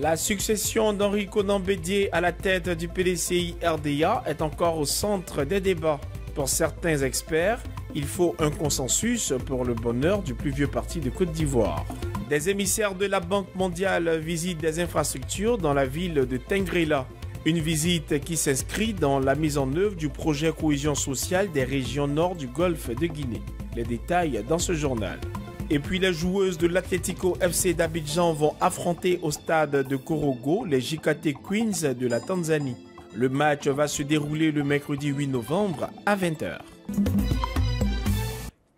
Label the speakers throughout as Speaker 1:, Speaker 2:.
Speaker 1: La succession d'Henri Conan Bédier à la tête du PDCI RDA est encore au centre des débats. Pour certains experts, il faut un consensus pour le bonheur du plus vieux parti de Côte d'Ivoire. Des émissaires de la Banque mondiale visitent des infrastructures dans la ville de Tengrela. Une visite qui s'inscrit dans la mise en œuvre du projet Cohésion sociale des régions nord du golfe de Guinée. Les détails dans ce journal. Et puis les joueuses de l'Atlético FC d'Abidjan vont affronter au stade de Korogo les JKT Queens de la Tanzanie. Le match va se dérouler le mercredi 8 novembre à 20h.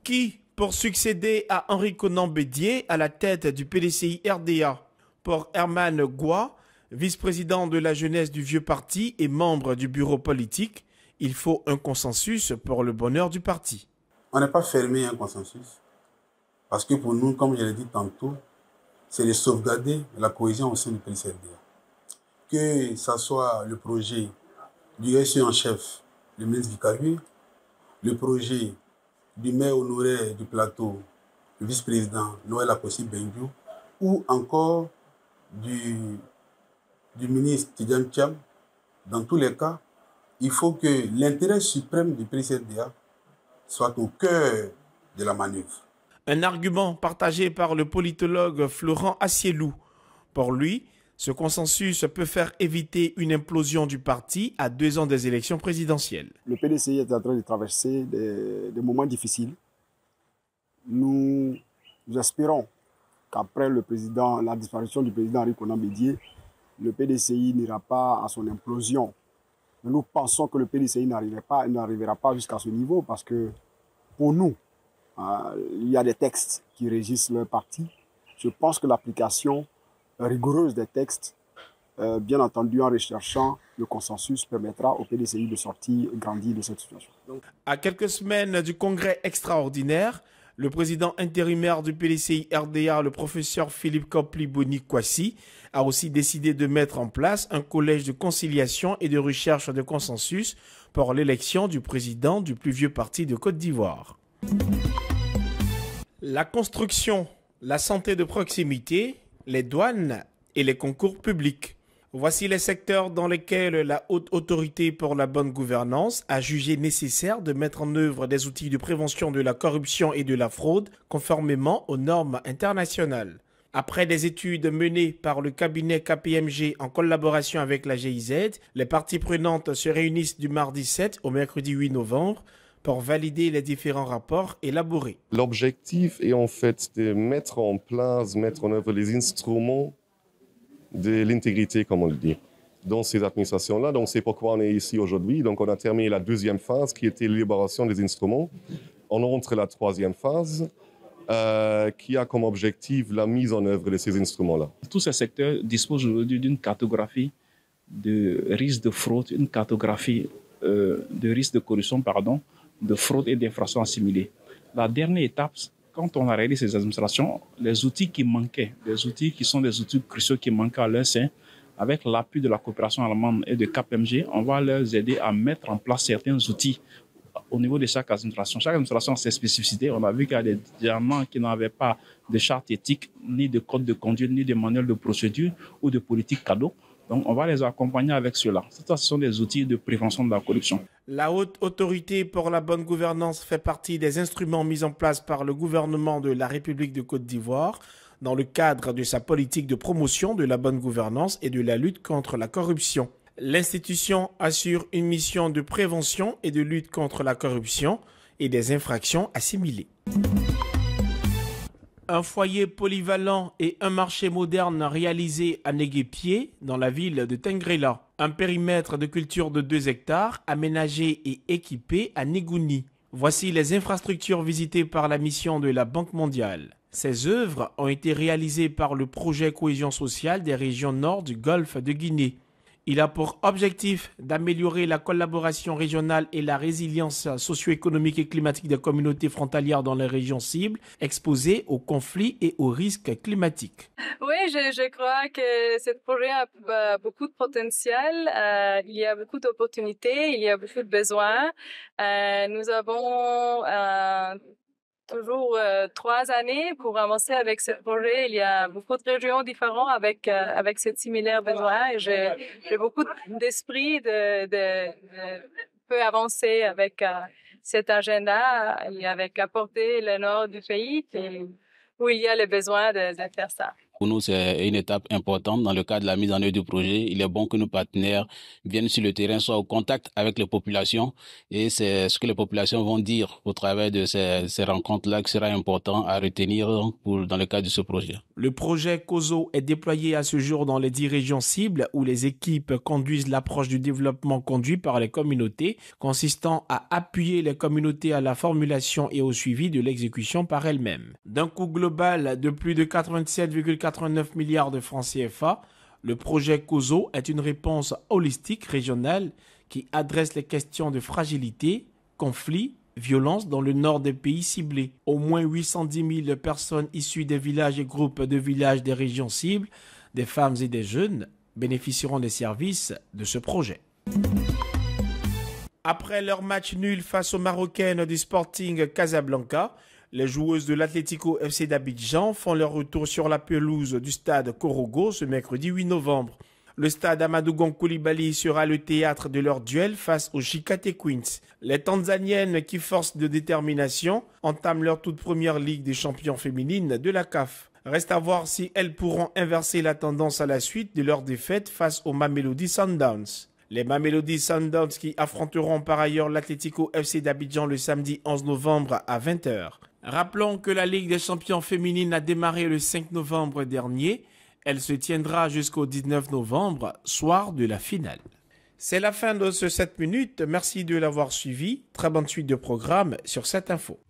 Speaker 1: Qui pour succéder à Henri Conan Bédier à la tête du PDCI RDA Pour Herman Goua, vice-président de la jeunesse du vieux parti et membre du bureau politique, il faut un consensus pour le bonheur du parti. On n'a pas fermé un consensus. Parce que pour nous, comme je l'ai dit tantôt, c'est de sauvegarder la cohésion au sein du PCRDA. Que ce soit le projet du SU e en chef, le ministre Vicavier, le projet du maire honoraire du plateau, le vice-président Noël Akossi Benjou, ou encore du, ministre Tidjan Tcham, dans tous les cas, il faut que l'intérêt suprême du PCRDA soit au cœur de la manœuvre un argument partagé par le politologue Florent Assielou. Pour lui, ce consensus peut faire éviter une implosion du parti à deux ans des élections présidentielles. Le PDCI est en train de traverser des, moments difficiles. Nous, espérons qu'après la disparition du président Henri Conan le PDCI n'ira pas à son implosion. nous pensons que le PDCI n'arrivera pas, pas jusqu'à ce niveau parce que pour nous, euh, il y a des textes qui régissent leur parti. Je pense que l'application rigoureuse des textes, euh, bien entendu en recherchant le consensus, permettra au PDCI de sortir grandi de cette situation. à quelques semaines du congrès extraordinaire, le président intérimaire du PDCI RDA, le professeur Philippe Copli Boni-Kwasi, a aussi décidé de mettre en place un collège de conciliation et de recherche de consensus pour l'élection du président du plus vieux parti de Côte d'Ivoire. La construction, la santé de proximité, les douanes et les concours publics. Voici les secteurs dans lesquels la haute autorité pour la bonne gouvernance a jugé nécessaire de mettre en œuvre des outils de prévention de la corruption et de la fraude conformément aux normes internationales. Après des études menées par le cabinet KPMG en collaboration avec la GIZ, les parties prenantes se réunissent du mardi 7 au mercredi 8 novembre pour valider les différents rapports élaborés. L'objectif est en fait de mettre en place, mettre en œuvre les instruments de l'intégrité, comme on le dit, dans ces administrations-là. Donc c'est pourquoi on est ici aujourd'hui. Donc on a terminé la deuxième phase qui était l'élaboration des instruments. On entre la troisième phase. Euh, qui a comme objectif la mise en œuvre de ces instruments-là. Tous ces secteurs disposent aujourd'hui d'une cartographie de risque de fraude, une cartographie euh, de risque de corruption, pardon, de fraude et d'infractions assimilées. La dernière étape, quand on a réalisé ces administrations, les outils qui manquaient, les outils qui sont des outils cruciaux qui manquaient à leur avec l'appui de la coopération allemande et de KPMG, on va leur aider à mettre en place certains outils au niveau de chaque administration. Chaque administration a ses spécificités. On a vu qu'il y a des diamants qui n'avaient pas de charte éthique, ni de code de conduite, ni de manuel de procédure ou de politique cadeau. Donc, on va les accompagner avec cela. ce sont des outils de prévention de la corruption. La haute autorité pour la bonne gouvernance fait partie des instruments mis en place par le gouvernement de la République de Côte d'Ivoire dans le cadre de sa politique de promotion de la bonne gouvernance et de la lutte contre la corruption. L'institution assure une mission de prévention et de lutte contre la corruption et des infractions assimilées. Un foyer polyvalent et un marché moderne réalisé à Négué-Pied, dans la ville de Tengrela. Un périmètre de culture de 2 hectares aménagé et équipé à Négouni. Voici les infrastructures visitées par la mission de la Banque mondiale. Ces œuvres ont été réalisées par le projet Cohésion sociale des régions nord du golfe de Guinée. Il a pour objectif d'améliorer la collaboration régionale et la résilience socio-économique et climatique des communautés frontalières dans les régions cibles exposées aux conflits et aux risques climatiques. Oui, je, crois que ce projet a bah, beaucoup de potentiel. Euh, il y a beaucoup d'opportunités, il y a beaucoup de besoins. Euh, nous avons euh, toujours euh, trois années pour avancer avec ce projet. Il y a beaucoup de régions différentes avec euh, avec ces similaire besoin. Et j'ai j'ai beaucoup d'esprit de, de, peu avancer avec euh, cet agenda et avec apporter le nord du pays où il y a le besoin de faire ça nous, c'est une étape importante dans le cadre de la mise en œuvre du projet. Il est bon que nos partenaires viennent sur le terrain, soient au contact avec les populations. Et c'est ce que les populations vont dire au travers de ces, ces rencontres-là qui sera important à retenir pour, dans le cadre de ce projet. Le projet COSO est déployé à ce jour dans les 10 régions cibles où les équipes conduisent l'approche du développement conduit par les communautés, consistant à appuyer les communautés à la formulation et au suivi de l'exécution par elles-mêmes. D'un coût global de plus de 87,4 89 milliards de francs CFA, le projet COSO est une réponse holistique régionale qui adresse les questions de fragilité, conflits, violence dans le nord des pays ciblés. Au moins 810 000 personnes issues des villages et groupes de villages des régions cibles, des femmes et des jeunes, bénéficieront des services de ce projet. Après leur match nul face aux Marocaines du Sporting Casablanca, les joueuses de l'Atlético FC d'Abidjan font leur retour sur la pelouse du stade Korogo ce mercredi 8 novembre. Le stade Amadou Koulibaly sera le théâtre de leur duel face aux Chikate Queens. Les Tanzaniennes, qui forcent de détermination, entament leur toute première Ligue des champions féminines de la CAF. Reste à voir si elles pourront inverser la tendance à la suite de leur défaite face aux Mamelody Sundowns. Les Mamelody Sundowns qui affronteront par ailleurs l'Atlético FC d'Abidjan le samedi 11 novembre à 20h. Rappelons que la Ligue des champions féminines a démarré le 5 novembre dernier. Elle se tiendra jusqu'au 19 novembre, soir de la finale. C'est la fin de ce 7 minutes. Merci de l'avoir suivi. Très bonne suite de programme sur cette info.